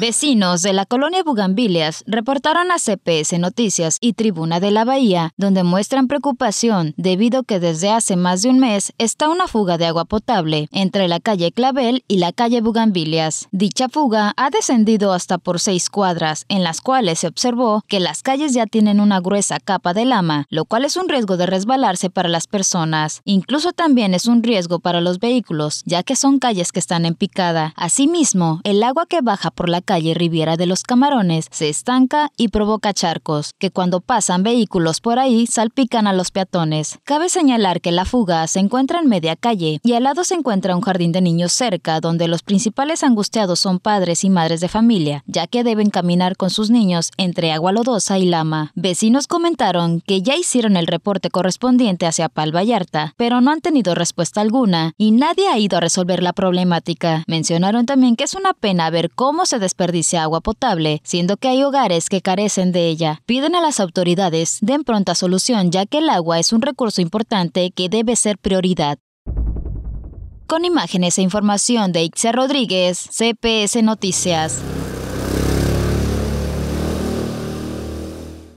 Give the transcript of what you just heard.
Vecinos de la colonia Bugambilias reportaron a CPS Noticias y Tribuna de la Bahía, donde muestran preocupación debido que desde hace más de un mes está una fuga de agua potable entre la calle Clavel y la calle Bugambilias. Dicha fuga ha descendido hasta por seis cuadras, en las cuales se observó que las calles ya tienen una gruesa capa de lama, lo cual es un riesgo de resbalarse para las personas. Incluso también es un riesgo para los vehículos, ya que son calles que están en picada. Asimismo, el agua que baja por la calle Riviera de los Camarones se estanca y provoca charcos, que cuando pasan vehículos por ahí salpican a los peatones. Cabe señalar que la fuga se encuentra en media calle y al lado se encuentra un jardín de niños cerca donde los principales angustiados son padres y madres de familia, ya que deben caminar con sus niños entre agua lodosa y lama. Vecinos comentaron que ya hicieron el reporte correspondiente hacia Pal pero no han tenido respuesta alguna y nadie ha ido a resolver la problemática. Mencionaron también que es una pena ver cómo se desplazó desperdicia agua potable, siendo que hay hogares que carecen de ella. Piden a las autoridades den pronta solución, ya que el agua es un recurso importante que debe ser prioridad. Con imágenes e información de Ixia Rodríguez, CPS Noticias.